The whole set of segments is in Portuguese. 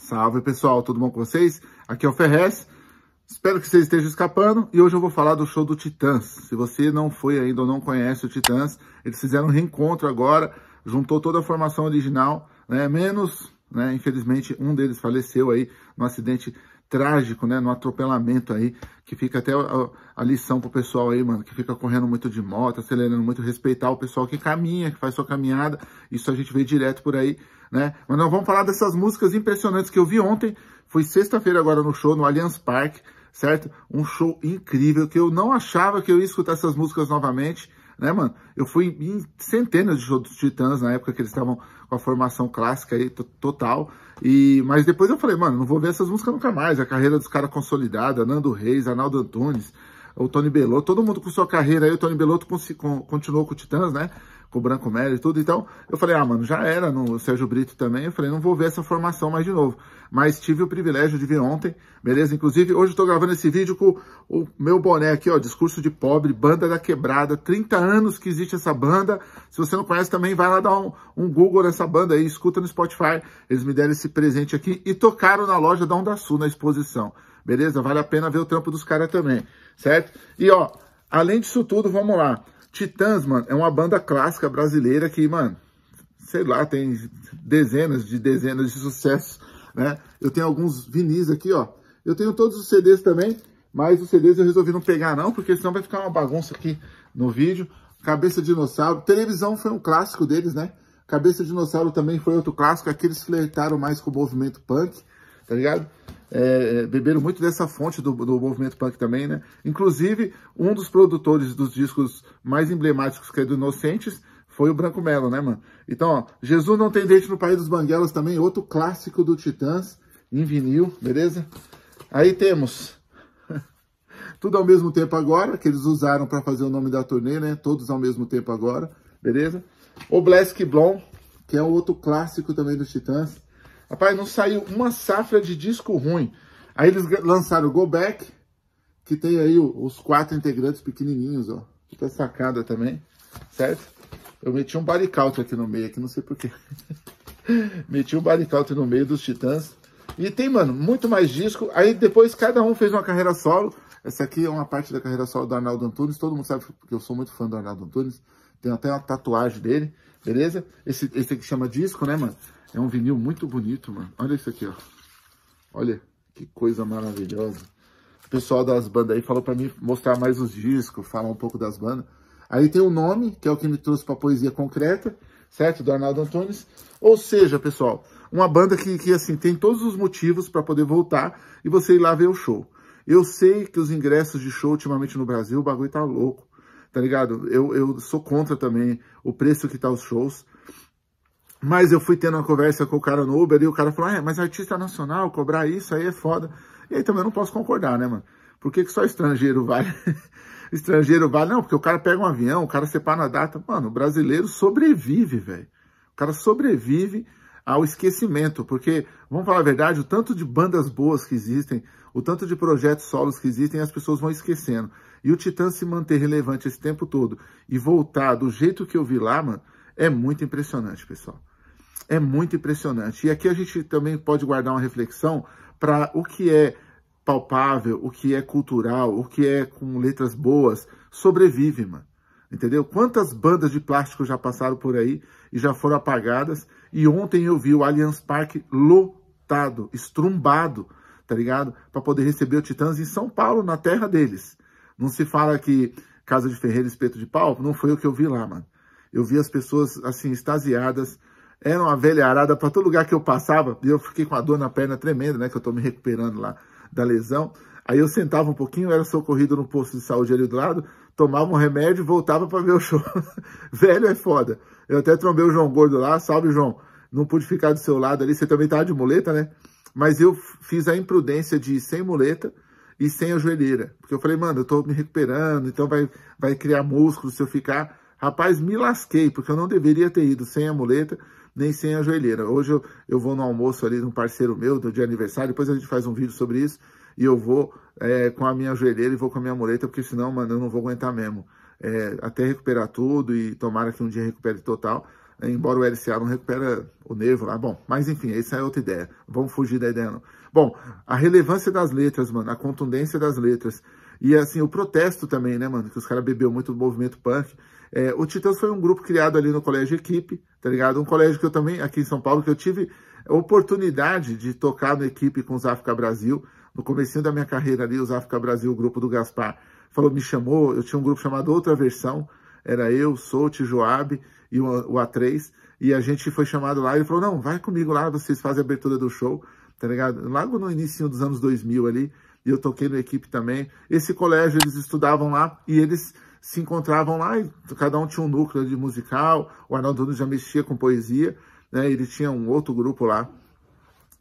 Salve pessoal, tudo bom com vocês? Aqui é o Ferrez, espero que vocês estejam escapando e hoje eu vou falar do show do Titãs. Se você não foi ainda ou não conhece o Titãs, eles fizeram um reencontro agora, juntou toda a formação original, né? menos, né? infelizmente, um deles faleceu aí num acidente trágico, né? No atropelamento aí, que fica até a, a lição pro pessoal aí, mano, que fica correndo muito de moto, acelerando muito, respeitar o pessoal que caminha, que faz sua caminhada. Isso a gente vê direto por aí né? Mas nós vamos falar dessas músicas impressionantes que eu vi ontem. Foi sexta-feira agora no show, no Allianz Park certo? Um show incrível, que eu não achava que eu ia escutar essas músicas novamente, né, mano? Eu fui em centenas de shows dos Titãs na época que eles estavam com a formação clássica aí, total. E, mas depois eu falei, mano, não vou ver essas músicas nunca mais. A carreira dos caras consolidada, Nando Reis, Arnaldo Antunes, o Tony Belotto, todo mundo com sua carreira aí, o Tony Belotto continuou com o Titãs, né? com o Branco Melo e tudo. Então, eu falei, ah, mano, já era no Sérgio Brito também. Eu falei, não vou ver essa formação mais de novo. Mas tive o privilégio de ver ontem, beleza? Inclusive, hoje eu tô gravando esse vídeo com o meu boné aqui, ó, Discurso de Pobre, Banda da Quebrada. 30 anos que existe essa banda. Se você não conhece também, vai lá dar um, um Google nessa banda aí, escuta no Spotify. Eles me deram esse presente aqui e tocaram na loja da Onda Sul, na exposição. Beleza? Vale a pena ver o trampo dos caras também, certo? E, ó, além disso tudo, vamos lá. Titãs, mano, é uma banda clássica brasileira que, mano, sei lá, tem dezenas de dezenas de sucessos, né? Eu tenho alguns vinis aqui, ó. Eu tenho todos os CDs também, mas os CDs eu resolvi não pegar não, porque senão vai ficar uma bagunça aqui no vídeo. Cabeça de Dinossauro, televisão foi um clássico deles, né? Cabeça de Dinossauro também foi outro clássico, aqueles flertaram mais com o movimento punk, tá ligado? É, é, beberam muito dessa fonte do, do, movimento punk também, né? Inclusive, um dos produtores dos discos mais emblemáticos, que é do Inocentes, foi o Branco Melo, né, mano? Então, ó, Jesus Não Tem Dente no País dos Banguelas também, outro clássico do Titãs, em vinil, beleza? Aí temos... Tudo ao mesmo tempo agora, que eles usaram para fazer o nome da turnê, né? Todos ao mesmo tempo agora, beleza? O Blask Blon, que é outro clássico também dos Titãs. Rapaz, não saiu uma safra de disco ruim. Aí eles lançaram o Go Back, que tem aí os quatro integrantes pequenininhos, ó. Fica sacada também, certo? Eu meti um bodycount aqui no meio, aqui não sei porquê. meti um bodycount no meio dos Titãs. E tem, mano, muito mais disco. Aí depois cada um fez uma carreira solo. Essa aqui é uma parte da carreira solo do Arnaldo Antunes. Todo mundo sabe que eu sou muito fã do Arnaldo Antunes. Tem até uma tatuagem dele, beleza? Esse, esse aqui chama disco, né, mano? É um vinil muito bonito, mano. Olha isso aqui, ó. Olha que coisa maravilhosa. O pessoal das bandas aí falou para mim mostrar mais os discos, falar um pouco das bandas. Aí tem o nome, que é o que me trouxe para poesia concreta, certo? Do Arnaldo Antunes. Ou seja, pessoal, uma banda que, que assim tem todos os motivos para poder voltar e você ir lá ver o show. Eu sei que os ingressos de show ultimamente no Brasil, o bagulho tá louco, tá ligado? Eu, eu sou contra também o preço que tá os shows. Mas eu fui tendo uma conversa com o cara no Uber e o cara falou: ah, é, mas artista nacional, cobrar isso aí é foda. E aí também eu não posso concordar, né, mano? Por que, que só estrangeiro vale? estrangeiro vale? Não, porque o cara pega um avião, o cara separa a data. Mano, o brasileiro sobrevive, velho. O cara sobrevive ao esquecimento, porque, vamos falar a verdade, o tanto de bandas boas que existem, o tanto de projetos solos que existem, as pessoas vão esquecendo. E o Titã se manter relevante esse tempo todo e voltar do jeito que eu vi lá, mano, é muito impressionante, pessoal é muito impressionante. E aqui a gente também pode guardar uma reflexão para o que é palpável, o que é cultural, o que é com letras boas, sobrevive, mano. Entendeu? Quantas bandas de plástico já passaram por aí e já foram apagadas? E ontem eu vi o Allianz Parque lotado, estrumbado, tá ligado? Para poder receber o Titãs em São Paulo, na terra deles. Não se fala que Casa de Ferreira Espeto de Pau, não foi o que eu vi lá, mano. Eu vi as pessoas, assim, extasiadas, era uma arada para todo lugar que eu passava. E eu fiquei com a dor na perna tremenda, né? Que eu estou me recuperando lá da lesão. Aí eu sentava um pouquinho, era socorrido no posto de saúde ali do lado, tomava um remédio e voltava para ver o show. Velho é foda. Eu até trombei o João Gordo lá. Salve, João. Não pude ficar do seu lado ali. Você também tava de muleta, né? Mas eu fiz a imprudência de ir sem muleta e sem a joelheira. Porque eu falei, mano, eu tô me recuperando, então vai, vai criar músculo se eu ficar. Rapaz, me lasquei, porque eu não deveria ter ido sem a muleta nem sem a joelheira. Hoje eu, eu vou no almoço ali de um parceiro meu, do dia de aniversário, depois a gente faz um vídeo sobre isso, e eu vou é, com a minha joelheira e vou com a minha muleta, porque senão, mano, eu não vou aguentar mesmo. É, até recuperar tudo e tomara que um dia recupere total, é, embora o LCA não recupera o nervo lá. Bom, mas enfim, essa é outra ideia. Vamos fugir da ideia, não. Bom, a relevância das letras, mano, a contundência das letras. E assim, o protesto também, né, mano? Que os caras bebeu muito do movimento punk. É, o Titãs foi um grupo criado ali no Colégio Equipe, tá ligado? Um colégio que eu também, aqui em São Paulo, que eu tive oportunidade de tocar no Equipe com os África Brasil. No começo da minha carreira ali, os África Brasil, o grupo do Gaspar, falou, me chamou. Eu tinha um grupo chamado Outra Versão. Era eu, Sou Joab e o A3. E a gente foi chamado lá. Ele falou, não, vai comigo lá, vocês fazem a abertura do show, tá ligado? Logo no início dos anos 2000 ali e eu toquei na equipe também. Esse colégio, eles estudavam lá e eles se encontravam lá e cada um tinha um núcleo de musical. O Arnaldo já mexia com poesia, né? Ele tinha um outro grupo lá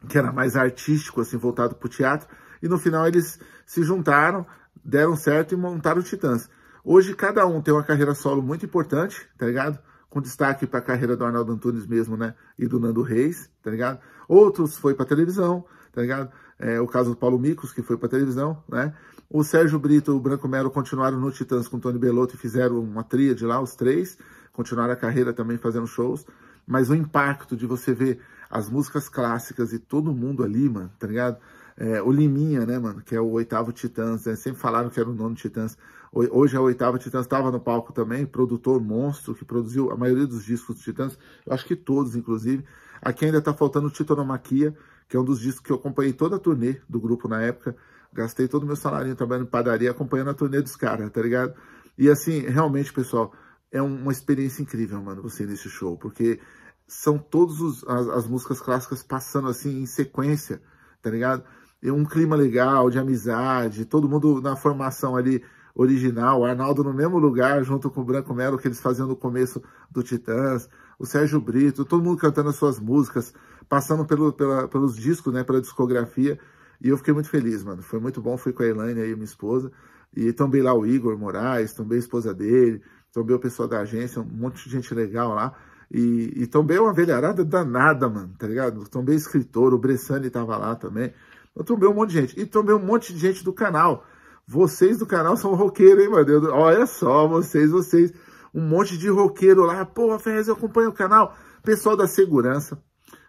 que era mais artístico, assim, voltado para o teatro. E no final eles se juntaram, deram certo e montaram o Titãs. Hoje cada um tem uma carreira solo muito importante, tá ligado? Com destaque para a carreira do Arnaldo Antunes mesmo, né? E do Nando Reis, tá ligado? Outros foi para televisão, tá ligado? é, o caso do Paulo Micos, que foi para televisão, né? O Sérgio Brito e o Branco Melo continuaram no Titãs com o Tony Belotto e fizeram uma de lá, os três, continuaram a carreira também fazendo shows, mas o impacto de você ver as músicas clássicas e todo mundo ali, mano, tá ligado? É, o Liminha, né, mano, que é o oitavo Titãs, né? Sempre falaram que era o nono Titãs. Hoje é o oitavo Titãs, estava no palco também, produtor monstro, que produziu a maioria dos discos do Titãs, eu acho que todos, inclusive. Aqui ainda tá faltando Titanomaquia, que é um dos discos que eu acompanhei toda a turnê do grupo na época. Gastei todo o meu salário trabalhando em padaria, acompanhando a turnê dos caras, tá ligado? E assim, realmente, pessoal, é uma experiência incrível, mano, você nesse show, porque são todas as, as músicas clássicas passando assim em sequência, tá ligado? E um clima legal, de amizade, todo mundo na formação ali original, Arnaldo no mesmo lugar, junto com o Branco Melo, que eles faziam no começo do Titãs, o Sérgio Brito, todo mundo cantando as suas músicas, passando pelo, pela, pelos discos, né, pela discografia, e eu fiquei muito feliz, mano. Foi muito bom, fui com a Elaine aí, minha esposa, e também lá o Igor Moraes, também a esposa dele, também o pessoal da agência, um monte de gente legal lá. E, e também uma velharada danada, mano, tá ligado? Também escritor, o Bressani tava lá também. Eu tombei um monte de gente. E também um monte de gente do canal. Vocês do canal são roqueiro, hein, mano? Olha só, vocês, vocês. Um monte de roqueiro lá. Porra, Ferrez, eu acompanho o canal. Pessoal da segurança,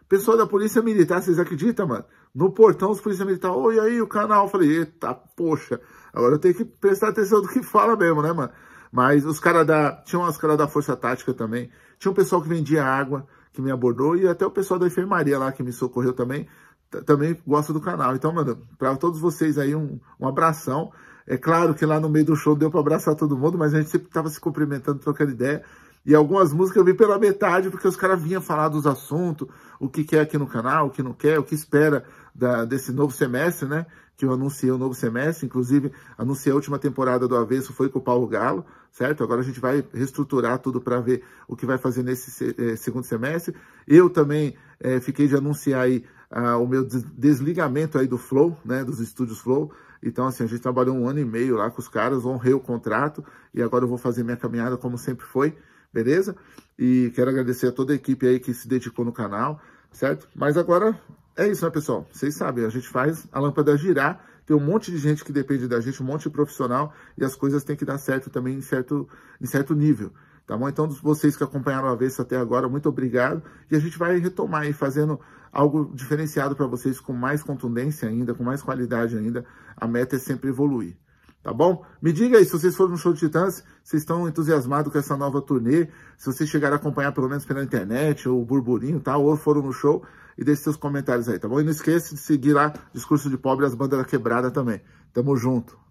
Pessoal da Polícia Militar, vocês acreditam, mano? No portão, os policiais militares, oi, aí o canal? Eu falei, eita, poxa, agora eu tenho que prestar atenção do que fala mesmo, né, mano? Mas os caras da. Tinha umas caras da Força Tática também. Tinha um pessoal que vendia água, que me abordou, e até o pessoal da enfermaria lá que me socorreu também. Também gosta do canal. Então, mano, pra todos vocês aí, um, um abração. É claro que lá no meio do show deu pra abraçar todo mundo, mas a gente sempre tava se cumprimentando, trocando ideia. E algumas músicas eu vi pela metade, porque os caras vinham falar dos assuntos, o que quer é aqui no canal, o que não quer, o que espera da, desse novo semestre, né? Que eu anunciei o novo semestre, inclusive anunciei a última temporada do Avesso, foi com o Paulo Galo, certo? Agora a gente vai reestruturar tudo para ver o que vai fazer nesse eh, segundo semestre. Eu também eh, fiquei de anunciar aí ah, o meu desligamento aí do Flow, né? Dos estúdios Flow. Então, assim, a gente trabalhou um ano e meio lá com os caras, honrei o contrato e agora eu vou fazer minha caminhada como sempre foi beleza? E quero agradecer a toda a equipe aí que se dedicou no canal, certo? Mas agora é isso, né, pessoal? Vocês sabem, a gente faz a lâmpada girar, tem um monte de gente que depende da gente, um monte de profissional, e as coisas têm que dar certo também em certo, em certo nível. Tá bom? Então, vocês que acompanharam a vez até agora, muito obrigado. E a gente vai retomar aí, fazendo algo diferenciado para vocês, com mais contundência ainda, com mais qualidade ainda. A meta é sempre evoluir tá bom? Me diga aí, se vocês foram no show de Titãs, vocês estão entusiasmados com essa nova turnê, se vocês chegaram a acompanhar pelo menos pela internet, ou o burburinho, tá? Ou foram no show, e deixe seus comentários aí, tá bom? E não esqueça de seguir lá Discurso de Pobre e as Bandas da Quebrada também. Tamo junto!